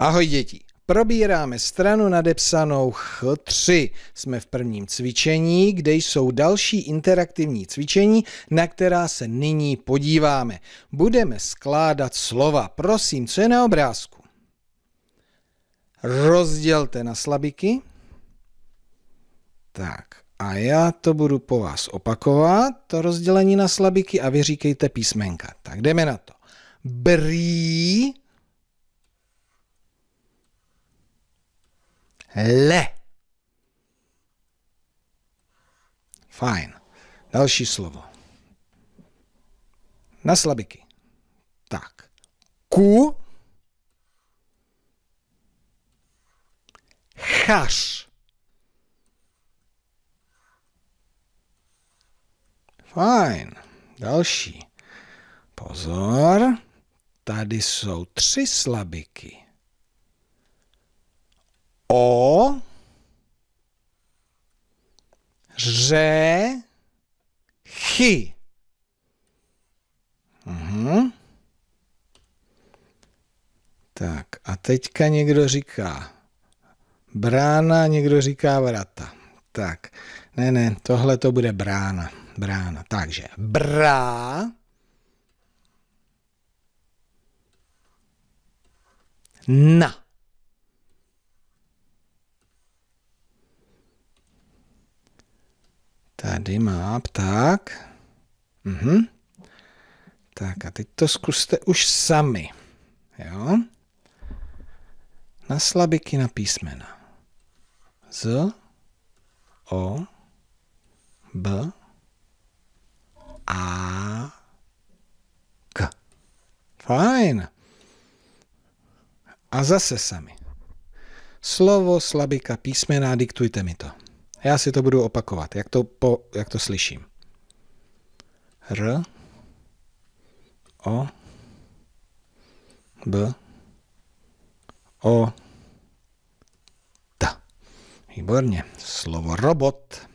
Ahoj děti, probíráme stranu nadepsanou H3. Jsme v prvním cvičení, kde jsou další interaktivní cvičení, na která se nyní podíváme. Budeme skládat slova. Prosím, co je na obrázku? Rozdělte na slabiky. Tak, a já to budu po vás opakovat, to rozdělení na slabiky a vyříkejte písmenka. Tak jdeme na to. Brý le. Fajn. Další slovo. Na slabiky. Tak. Ku. Chaš. Fajn. Další. Pozor. Tady jsou tři slabiky o že, řechy. Uhum. Tak a teďka někdo říká brána, někdo říká vrata. Tak, ne, ne, tohle to bude brána. Brána. Takže brá. Na. Tady mám, tak. Mhm. Tak a teď to zkuste už sami. Jo? Na slabiky na písmena. Z, O, B, A, K. Fajn. A zase sami. Slovo, slabika, písmena, diktujte mi to. Já si to budu opakovat, jak to, po, jak to slyším. R O B O T. Výborně. Slovo robot.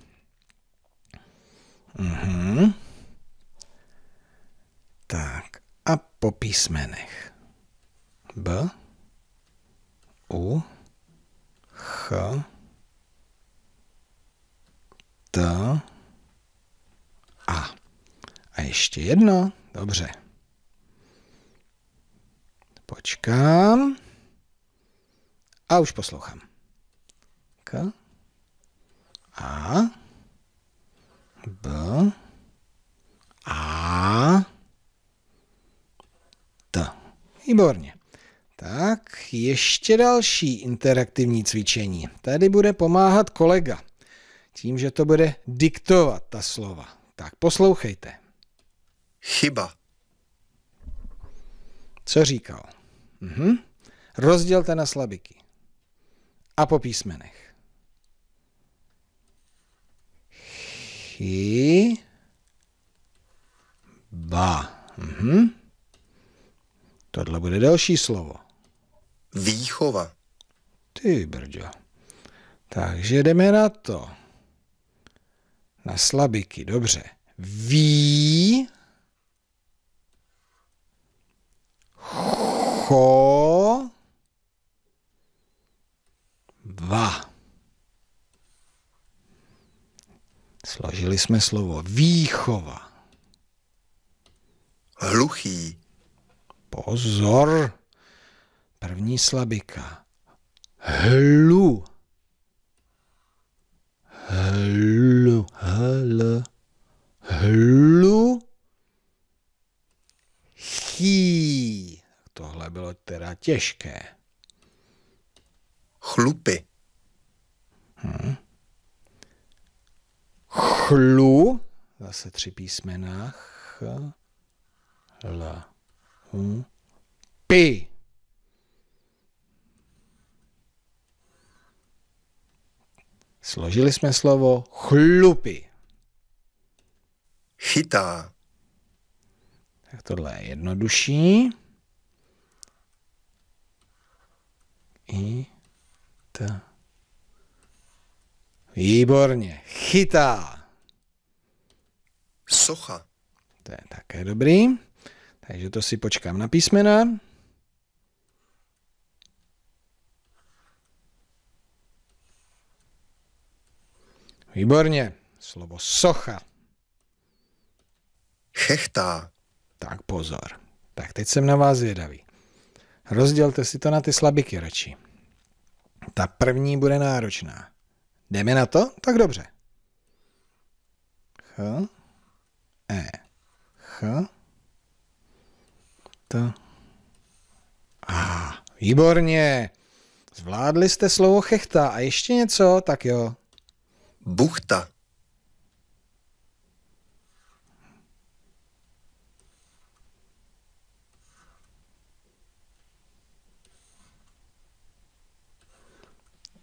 Mhm. Tak a po písmenech. B U H T. A. A ještě jedno. Dobře. Počkám. A už poslouchám. K. A. B. A. T. Výborně. Tak, ještě další interaktivní cvičení. Tady bude pomáhat kolega tím, že to bude diktovat ta slova. Tak poslouchejte. Chyba. Co říkal? Mhm. Rozdělte na slabiky. A po písmenech. Chy. Ba. Mhm. Tohle bude další slovo. Výchova. Ty brďo. Takže jdeme na to na slabiky, dobře. Ví, cho, va. Složili jsme slovo výchova. Hluchý. Pozor. První slabika. Hlu. Hlu. Hl. Hlu. Chý. Tohle bylo teda těžké. Chlupy. Hm. Chlu. Zase tři písmena. Ch. L. Hm. Pi. Složili jsme slovo chlupy. Chytá. Tak tohle je jednodušší. I ta. Výborně. Chytá. Socha. To je také dobrý. Takže to si počkám na písmena. Výborně. Slovo socha. Chechtá. Tak pozor. Tak teď jsem na vás zvědavý. Rozdělte si to na ty slabiky radši. Ta první bude náročná. Jdeme na to? Tak dobře. H, E, H, T, A. Výborně. Zvládli jste slovo chechta a ještě něco, tak jo, Buchta.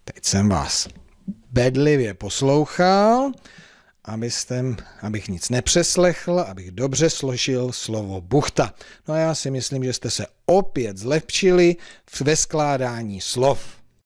Teď jsem vás bedlivě poslouchal, abyste, abych nic nepřeslechl, abych dobře složil slovo buchta. No a já si myslím, že jste se opět zlepšili ve skládání slov.